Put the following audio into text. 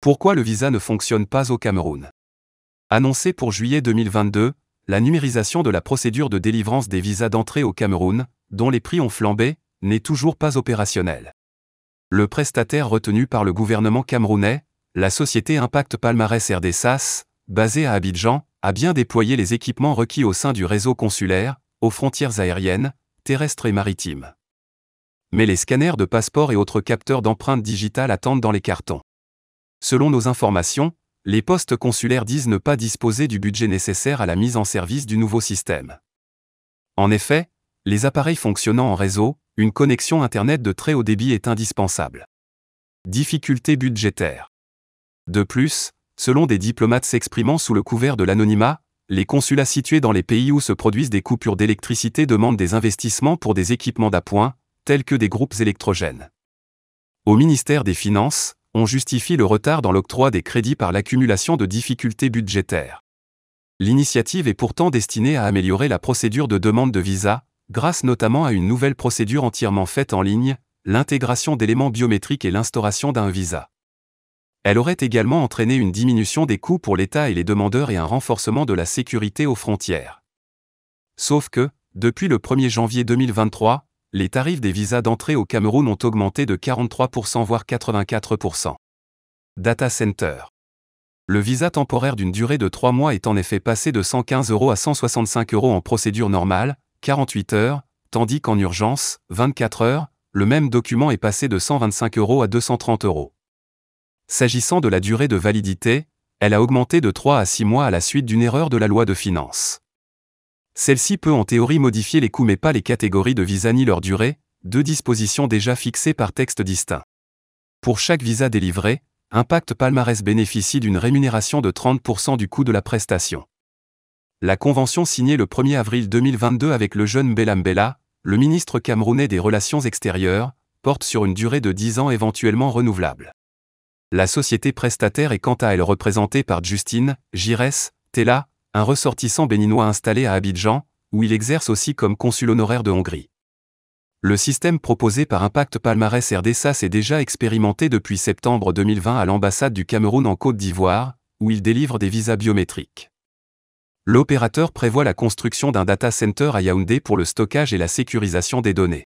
Pourquoi le visa ne fonctionne pas au Cameroun Annoncé pour juillet 2022, la numérisation de la procédure de délivrance des visas d'entrée au Cameroun, dont les prix ont flambé, n'est toujours pas opérationnelle. Le prestataire retenu par le gouvernement camerounais, la société Impact Palmarès RDSAS, basée à Abidjan, a bien déployé les équipements requis au sein du réseau consulaire, aux frontières aériennes, terrestres et maritimes. Mais les scanners de passeports et autres capteurs d'empreintes digitales attendent dans les cartons. Selon nos informations, les postes consulaires disent ne pas disposer du budget nécessaire à la mise en service du nouveau système. En effet, les appareils fonctionnant en réseau, une connexion Internet de très haut débit est indispensable. Difficultés budgétaires. De plus, selon des diplomates s'exprimant sous le couvert de l'anonymat, les consulats situés dans les pays où se produisent des coupures d'électricité demandent des investissements pour des équipements d'appoint, tels que des groupes électrogènes. Au ministère des Finances, on justifie le retard dans l'octroi des crédits par l'accumulation de difficultés budgétaires. L'initiative est pourtant destinée à améliorer la procédure de demande de visa, grâce notamment à une nouvelle procédure entièrement faite en ligne, l'intégration d'éléments biométriques et l'instauration d'un visa. Elle aurait également entraîné une diminution des coûts pour l'État et les demandeurs et un renforcement de la sécurité aux frontières. Sauf que, depuis le 1er janvier 2023, les tarifs des visas d'entrée au Cameroun ont augmenté de 43% voire 84%. Data Center. Le visa temporaire d'une durée de 3 mois est en effet passé de 115 euros à 165 euros en procédure normale, 48 heures, tandis qu'en urgence, 24 heures, le même document est passé de 125 euros à 230 euros. S'agissant de la durée de validité, elle a augmenté de 3 à 6 mois à la suite d'une erreur de la loi de finances. Celle-ci peut en théorie modifier les coûts mais pas les catégories de visa ni leur durée, deux dispositions déjà fixées par texte distinct. Pour chaque visa délivré, Impact Palmarès bénéficie d'une rémunération de 30% du coût de la prestation. La convention signée le 1er avril 2022 avec le jeune Bella, le ministre camerounais des Relations extérieures, porte sur une durée de 10 ans éventuellement renouvelable. La société prestataire est quant à elle représentée par Justine, Gires, Tella, un ressortissant béninois installé à Abidjan, où il exerce aussi comme consul honoraire de Hongrie. Le système proposé par Impact Palmarès RDSAS est déjà expérimenté depuis septembre 2020 à l'ambassade du Cameroun en Côte d'Ivoire, où il délivre des visas biométriques. L'opérateur prévoit la construction d'un data center à Yaoundé pour le stockage et la sécurisation des données.